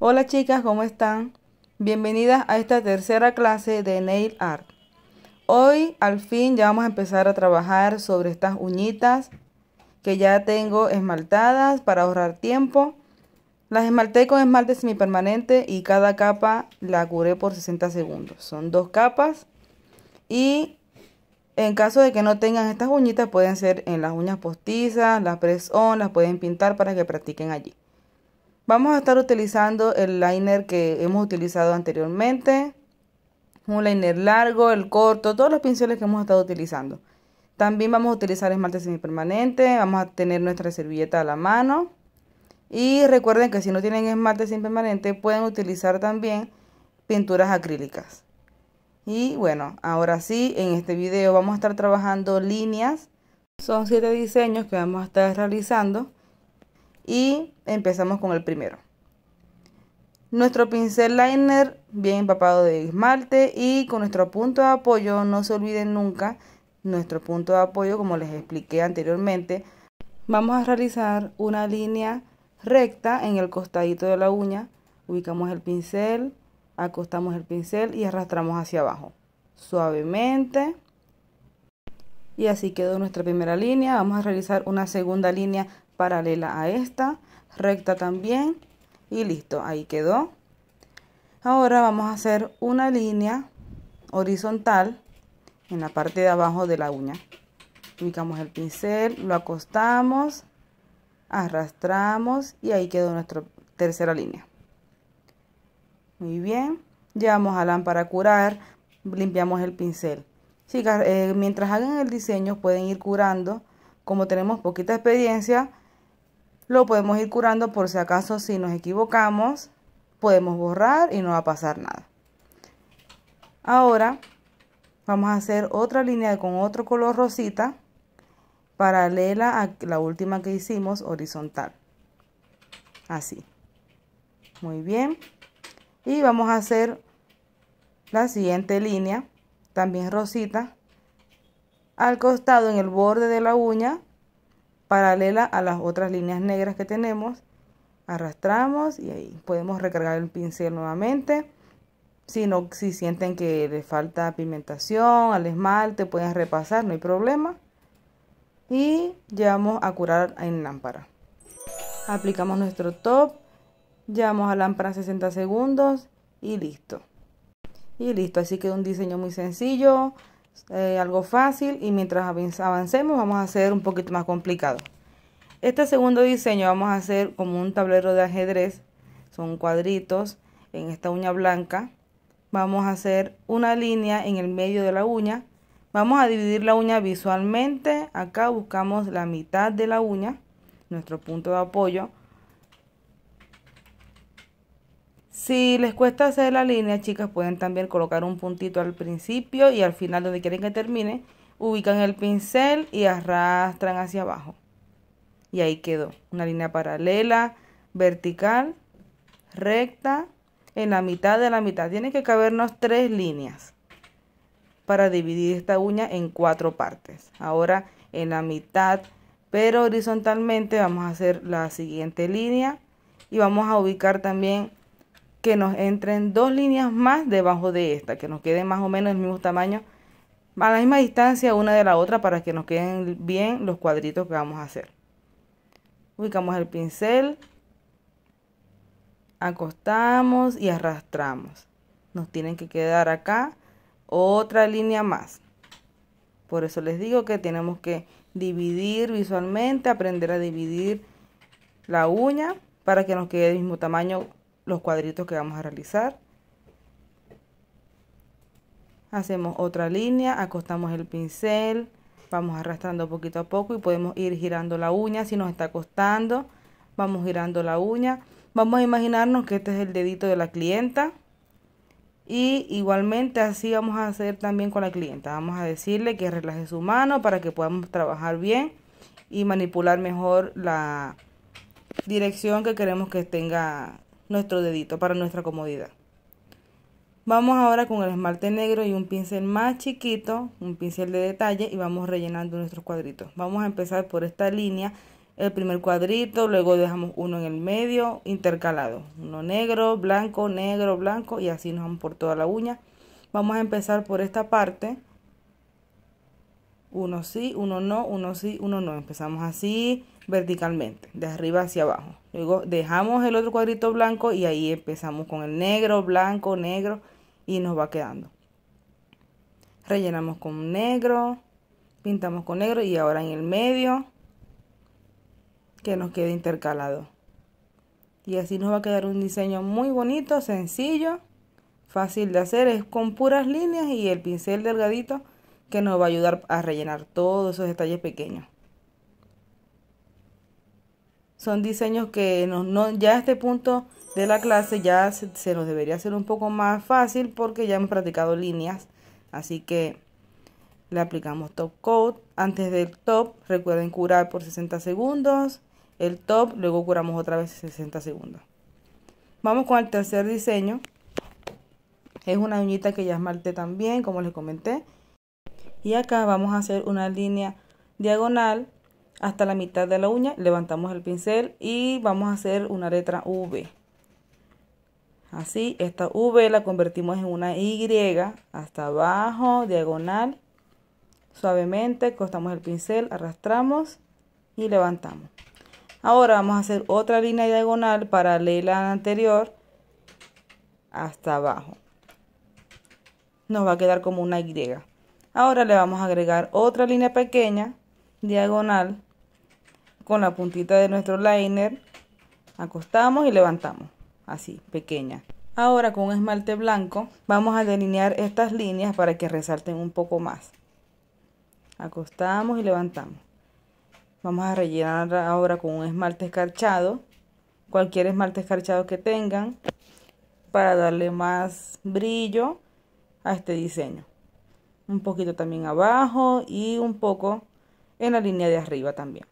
Hola chicas, ¿cómo están? Bienvenidas a esta tercera clase de Nail Art. Hoy al fin ya vamos a empezar a trabajar sobre estas uñitas que ya tengo esmaltadas para ahorrar tiempo. Las esmalté con esmalte semipermanente y cada capa la curé por 60 segundos. Son dos capas y en caso de que no tengan estas uñitas pueden ser en las uñas postizas, las press on, las pueden pintar para que practiquen allí. Vamos a estar utilizando el liner que hemos utilizado anteriormente. Un liner largo, el corto, todos los pinceles que hemos estado utilizando. También vamos a utilizar esmalte semipermanente. Vamos a tener nuestra servilleta a la mano. Y recuerden que si no tienen esmalte semipermanente pueden utilizar también pinturas acrílicas. Y bueno, ahora sí, en este video vamos a estar trabajando líneas. Son siete diseños que vamos a estar realizando y empezamos con el primero. Nuestro pincel liner bien empapado de esmalte y con nuestro punto de apoyo no se olviden nunca nuestro punto de apoyo como les expliqué anteriormente. Vamos a realizar una línea recta en el costadito de la uña. Ubicamos el pincel, acostamos el pincel y arrastramos hacia abajo suavemente. Y así quedó nuestra primera línea. Vamos a realizar una segunda línea paralela a esta, recta también y listo, ahí quedó. Ahora vamos a hacer una línea horizontal en la parte de abajo de la uña. Ubicamos el pincel, lo acostamos, arrastramos y ahí quedó nuestra tercera línea. Muy bien, llevamos a lámpara a curar, limpiamos el pincel. Chicas, eh, mientras hagan el diseño pueden ir curando. Como tenemos poquita experiencia, lo podemos ir curando por si acaso si nos equivocamos, podemos borrar y no va a pasar nada. Ahora vamos a hacer otra línea con otro color rosita paralela a la última que hicimos horizontal. Así. Muy bien. Y vamos a hacer la siguiente línea, también rosita, al costado en el borde de la uña paralela a las otras líneas negras que tenemos. Arrastramos y ahí podemos recargar el pincel nuevamente. Si, no, si sienten que le falta pigmentación al esmalte, pueden repasar, no hay problema. Y llevamos a curar en lámpara. Aplicamos nuestro top, llevamos a lámpara 60 segundos y listo. Y listo, así que un diseño muy sencillo, eh, algo fácil y mientras avancemos vamos a hacer un poquito más complicado. Este segundo diseño vamos a hacer como un tablero de ajedrez, son cuadritos en esta uña blanca. Vamos a hacer una línea en el medio de la uña. Vamos a dividir la uña visualmente, acá buscamos la mitad de la uña, nuestro punto de apoyo Si les cuesta hacer la línea, chicas, pueden también colocar un puntito al principio y al final donde quieren que termine, ubican el pincel y arrastran hacia abajo. Y ahí quedó, una línea paralela, vertical, recta, en la mitad de la mitad. Tienen que cabernos tres líneas para dividir esta uña en cuatro partes. Ahora en la mitad, pero horizontalmente vamos a hacer la siguiente línea y vamos a ubicar también que nos entren dos líneas más debajo de esta, que nos queden más o menos el mismo tamaño, a la misma distancia una de la otra para que nos queden bien los cuadritos que vamos a hacer. Ubicamos el pincel, acostamos y arrastramos. Nos tienen que quedar acá otra línea más. Por eso les digo que tenemos que dividir visualmente, aprender a dividir la uña para que nos quede el mismo tamaño los cuadritos que vamos a realizar. Hacemos otra línea, acostamos el pincel, vamos arrastrando poquito a poco y podemos ir girando la uña si nos está costando. Vamos girando la uña. Vamos a imaginarnos que este es el dedito de la clienta. Y igualmente así vamos a hacer también con la clienta. Vamos a decirle que relaje su mano para que podamos trabajar bien y manipular mejor la dirección que queremos que tenga nuestro dedito para nuestra comodidad. Vamos ahora con el esmalte negro y un pincel más chiquito, un pincel de detalle y vamos rellenando nuestros cuadritos. Vamos a empezar por esta línea, el primer cuadrito, luego dejamos uno en el medio, intercalado. Uno negro, blanco, negro, blanco y así nos vamos por toda la uña. Vamos a empezar por esta parte. Uno sí, uno no, uno sí, uno no. Empezamos así verticalmente, de arriba hacia abajo. Luego dejamos el otro cuadrito blanco y ahí empezamos con el negro, blanco, negro y nos va quedando. Rellenamos con negro, pintamos con negro y ahora en el medio que nos quede intercalado. Y así nos va a quedar un diseño muy bonito, sencillo, fácil de hacer. Es con puras líneas y el pincel delgadito que nos va a ayudar a rellenar todos esos detalles pequeños son diseños que ya a este punto de la clase ya se, nos debería hacer un poco más fácil porque ya hemos practicado líneas. Así que le aplicamos top coat. Antes del top, recuerden curar por 60 segundos. El top, luego curamos otra vez 60 segundos. Vamos con el tercer diseño. Es una uñita que ya esmalte también, como les comenté. Y acá vamos a hacer una línea diagonal hasta la mitad de la uña, levantamos el pincel y vamos a hacer una letra V. Así, esta V la convertimos en una Y hasta abajo, diagonal, suavemente, cortamos el pincel, arrastramos y levantamos. Ahora vamos a hacer otra línea diagonal paralela a la anterior hasta abajo. Nos va a quedar como una Y. Ahora le vamos a agregar otra línea pequeña diagonal con la puntita de nuestro liner, acostamos y levantamos, así, pequeña. Ahora con un esmalte blanco vamos a delinear estas líneas para que resalten un poco más. Acostamos y levantamos. Vamos a rellenar ahora con un esmalte escarchado, cualquier esmalte escarchado que tengan, para darle más brillo a este diseño. Un poquito también abajo y un poco en la línea de arriba también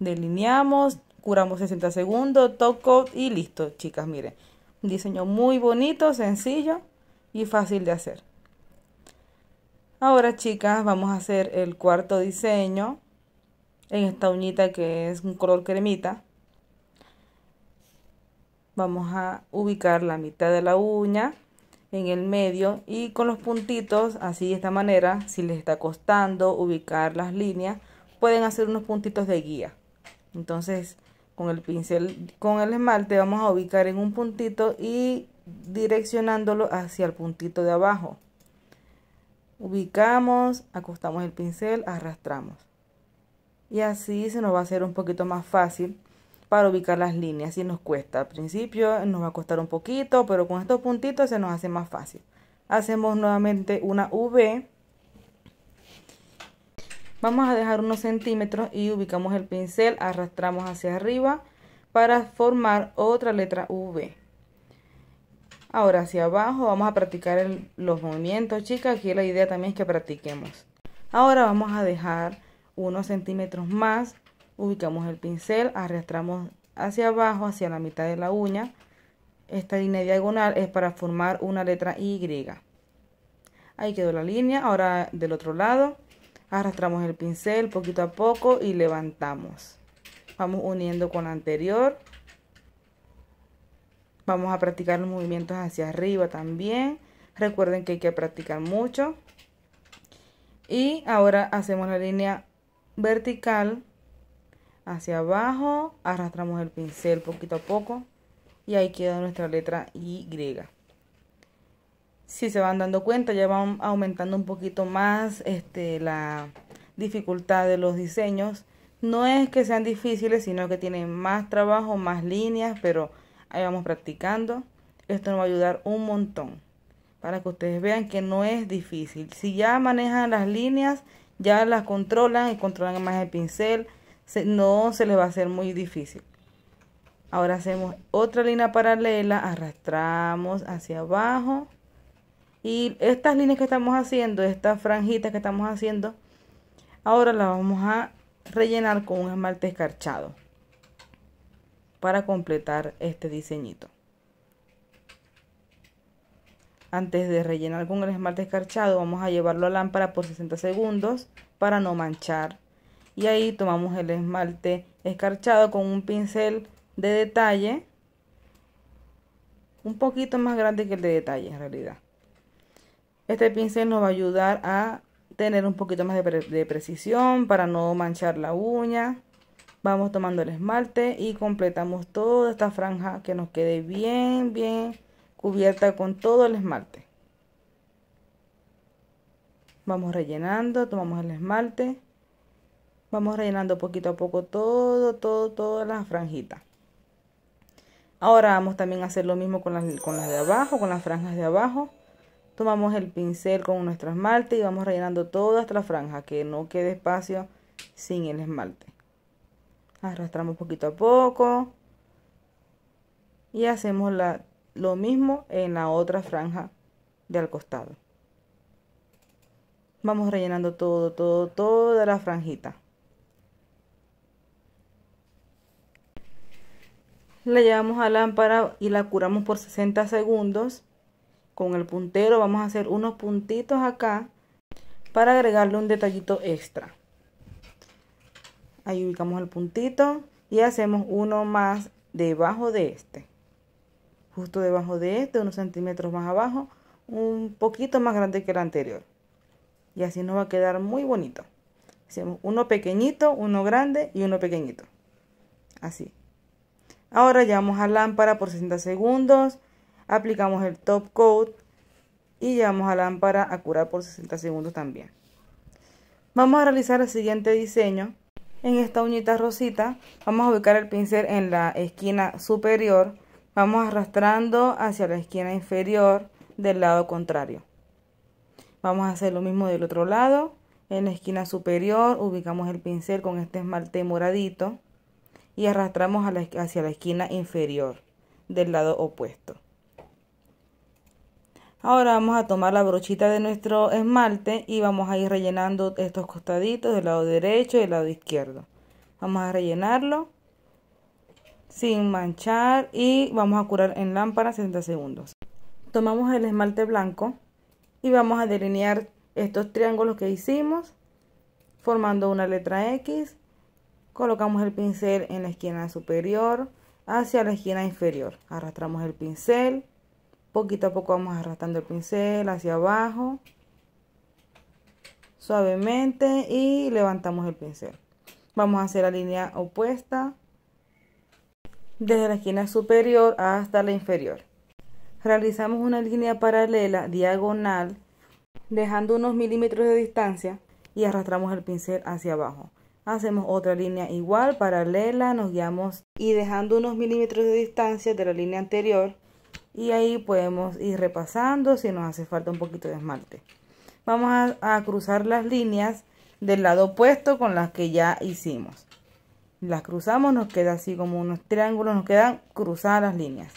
delineamos, curamos 60 segundos, top coat y listo, chicas, miren. Un diseño muy bonito, sencillo y fácil de hacer. Ahora, chicas, vamos a hacer el cuarto diseño en esta uñita que es un color cremita. Vamos a ubicar la mitad de la uña en el medio y con los puntitos, así de esta manera, si les está costando ubicar las líneas, pueden hacer unos puntitos de guía. Entonces, con el pincel, con el esmalte vamos a ubicar en un puntito y direccionándolo hacia el puntito de abajo. Ubicamos, acostamos el pincel, arrastramos. Y así se nos va a hacer un poquito más fácil para ubicar las líneas. Si nos cuesta al principio, nos va a costar un poquito, pero con estos puntitos se nos hace más fácil. Hacemos nuevamente una V Vamos a dejar unos centímetros y ubicamos el pincel, arrastramos hacia arriba para formar otra letra V. Ahora hacia abajo vamos a practicar los movimientos, chicas. Aquí la idea también es que practiquemos. Ahora vamos a dejar unos centímetros más. Ubicamos el pincel, arrastramos hacia abajo, hacia la mitad de la uña. Esta línea diagonal es para formar una letra Y. Ahí quedó la línea. Ahora del otro lado arrastramos el pincel poquito a poco y levantamos vamos uniendo con la anterior vamos a practicar los movimientos hacia arriba también recuerden que hay que practicar mucho y ahora hacemos la línea vertical hacia abajo arrastramos el pincel poquito a poco y ahí queda nuestra letra Y si se van dando cuenta, ya van aumentando un poquito más este, la dificultad de los diseños. No es que sean difíciles, sino que tienen más trabajo, más líneas, pero ahí vamos practicando. Esto nos va a ayudar un montón para que ustedes vean que no es difícil. Si ya manejan las líneas, ya las controlan y controlan más el pincel, no se les va a hacer muy difícil. Ahora hacemos otra línea paralela, arrastramos hacia abajo. Y estas líneas que estamos haciendo, estas franjitas que estamos haciendo, ahora las vamos a rellenar con un esmalte escarchado para completar este diseñito. Antes de rellenar con el esmalte escarchado vamos a llevarlo a lámpara por 60 segundos para no manchar. Y ahí tomamos el esmalte escarchado con un pincel de detalle un poquito más grande que el de detalle en realidad. Este pincel nos va a ayudar a tener un poquito más de, precisión para no manchar la uña. Vamos tomando el esmalte y completamos toda esta franja que nos quede bien, bien cubierta con todo el esmalte. Vamos rellenando, tomamos el esmalte. Vamos rellenando poquito a poco todo, todo, todas las franjitas. Ahora vamos también a hacer lo mismo con las, con las de abajo, con las franjas de abajo tomamos el pincel con nuestro esmalte y vamos rellenando toda esta franja, que no quede espacio sin el esmalte. Arrastramos poquito a poco y hacemos la, lo mismo en la otra franja de al costado. Vamos rellenando todo, todo, toda la franjita. La llevamos a lámpara y la curamos por 60 segundos con el puntero vamos a hacer unos puntitos acá para agregarle un detallito extra ahí ubicamos el puntito y hacemos uno más debajo de este justo debajo de este unos centímetros más abajo un poquito más grande que el anterior y así nos va a quedar muy bonito hacemos uno pequeñito uno grande y uno pequeñito así ahora llevamos a lámpara por 60 segundos aplicamos el top coat y llevamos la lámpara a curar por 60 segundos también. Vamos a realizar el siguiente diseño. En esta uñita rosita vamos a ubicar el pincel en la esquina superior. Vamos arrastrando hacia la esquina inferior del lado contrario. Vamos a hacer lo mismo del otro lado. En la esquina superior ubicamos el pincel con este esmalte moradito y arrastramos hacia la esquina inferior del lado opuesto. Ahora vamos a tomar la brochita de nuestro esmalte y vamos a ir rellenando estos costaditos del lado derecho y del lado izquierdo. Vamos a rellenarlo sin manchar y vamos a curar en lámpara 60 segundos. Tomamos el esmalte blanco y vamos a delinear estos triángulos que hicimos formando una letra X. Colocamos el pincel en la esquina superior hacia la esquina inferior. Arrastramos el pincel Poquito a poco vamos arrastrando el pincel hacia abajo. Suavemente y levantamos el pincel. Vamos a hacer la línea opuesta. Desde la esquina superior hasta la inferior. Realizamos una línea paralela, diagonal, dejando unos milímetros de distancia y arrastramos el pincel hacia abajo. Hacemos otra línea igual, paralela, nos guiamos y dejando unos milímetros de distancia de la línea anterior, y ahí podemos ir repasando si nos hace falta un poquito de esmalte. Vamos a, cruzar las líneas del lado opuesto con las que ya hicimos. Las cruzamos, nos queda así como unos triángulos, nos quedan cruzadas las líneas.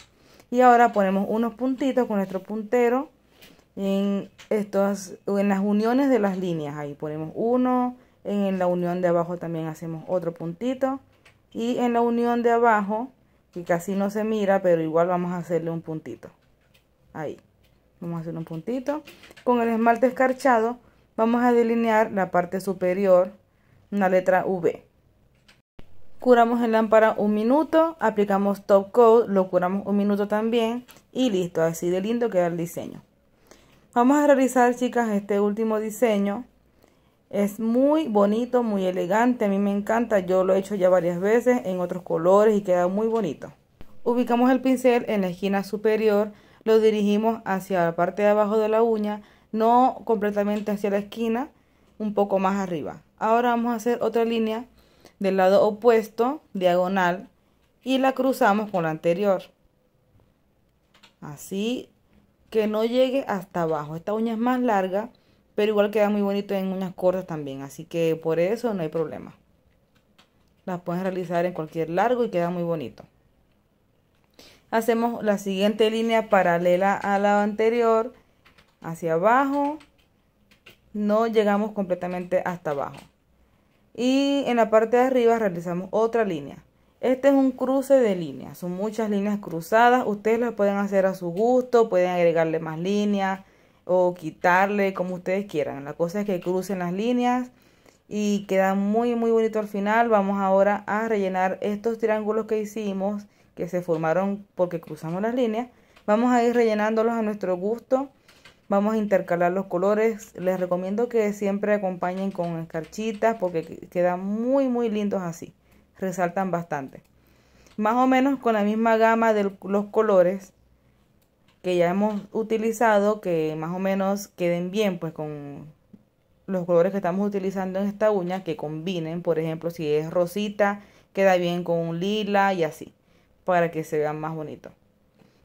Y ahora ponemos unos puntitos con nuestro puntero en, estos, en las uniones de las líneas. Ahí ponemos uno, en la unión de abajo también hacemos otro puntito. Y en la unión de abajo que casi no se mira, pero igual vamos a hacerle un puntito. Ahí. Vamos a hacer un puntito. Con el esmalte escarchado vamos a delinear la parte superior, una letra V. Curamos en lámpara un minuto, aplicamos top coat, lo curamos un minuto también y listo, así de lindo queda el diseño. Vamos a realizar chicas este último diseño es muy bonito, muy elegante, a mí me encanta, yo lo he hecho ya varias veces en otros colores y queda muy bonito. Ubicamos el pincel en la esquina superior, lo dirigimos hacia la parte de abajo de la uña, no completamente hacia la esquina, un poco más arriba. Ahora vamos a hacer otra línea del lado opuesto, diagonal, y la cruzamos con la anterior. Así que no llegue hasta abajo. Esta uña es más larga pero igual queda muy bonito en unas cortas también. Así que por eso no hay problema. Las pueden realizar en cualquier largo y queda muy bonito. Hacemos la siguiente línea paralela a la anterior. Hacia abajo. No llegamos completamente hasta abajo. Y en la parte de arriba realizamos otra línea. Este es un cruce de líneas, son muchas líneas cruzadas. Ustedes las pueden hacer a su gusto, pueden agregarle más líneas, o quitarle, como ustedes quieran. La cosa es que crucen las líneas y queda muy muy bonito al final. Vamos ahora a rellenar estos triángulos que hicimos, que se formaron porque cruzamos las líneas. Vamos a ir rellenándolos a nuestro gusto. Vamos a intercalar los colores. Les recomiendo que siempre acompañen con escarchitas porque quedan muy muy lindos así. Resaltan bastante. Más o menos con la misma gama de los colores que ya hemos utilizado que más o menos queden bien pues con los colores que estamos utilizando en esta uña que combinen por ejemplo si es rosita queda bien con un lila y así para que se vean más bonito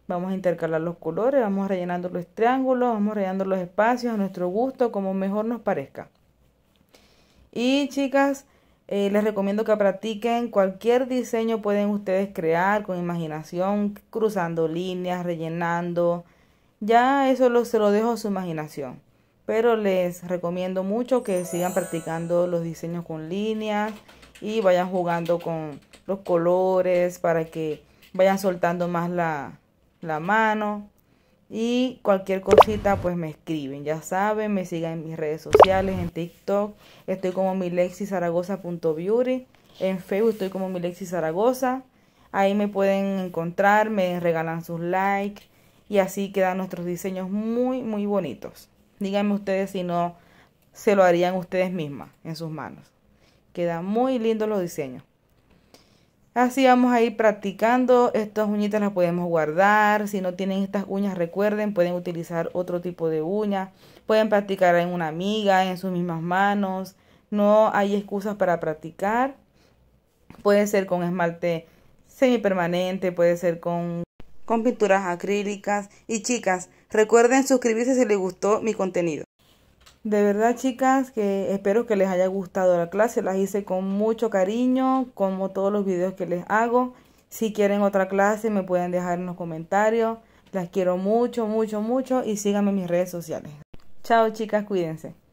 vamos a intercalar los colores vamos rellenando los triángulos vamos rellenando los espacios a nuestro gusto como mejor nos parezca y chicas eh, les recomiendo que practiquen cualquier diseño pueden ustedes crear con imaginación, cruzando líneas, rellenando. Ya eso lo, se lo dejo a su imaginación. Pero les recomiendo mucho que sigan practicando los diseños con líneas y vayan jugando con los colores para que vayan soltando más la, la mano. Y cualquier cosita, pues me escriben. Ya saben, me sigan en mis redes sociales, en TikTok. Estoy como milexizaragoza.beauty. En Facebook estoy como Zaragoza. Ahí me pueden encontrar, me regalan sus likes. Y así quedan nuestros diseños muy, muy bonitos. Díganme ustedes si no se lo harían ustedes mismas en sus manos. Quedan muy lindos los diseños. Así vamos a ir practicando. Estas uñitas las podemos guardar. Si no tienen estas uñas, recuerden, pueden utilizar otro tipo de uñas. Pueden practicar en una amiga, en sus mismas manos. No hay excusas para practicar. Puede ser con esmalte semipermanente, puede ser con, con pinturas acrílicas. Y chicas, recuerden suscribirse si les gustó mi contenido. De verdad, chicas, que espero que les haya gustado la clase. Las hice con mucho cariño, como todos los videos que les hago. Si quieren otra clase, me pueden dejar en los comentarios. Las quiero mucho, mucho, mucho y síganme en mis redes sociales. Chao, chicas, cuídense.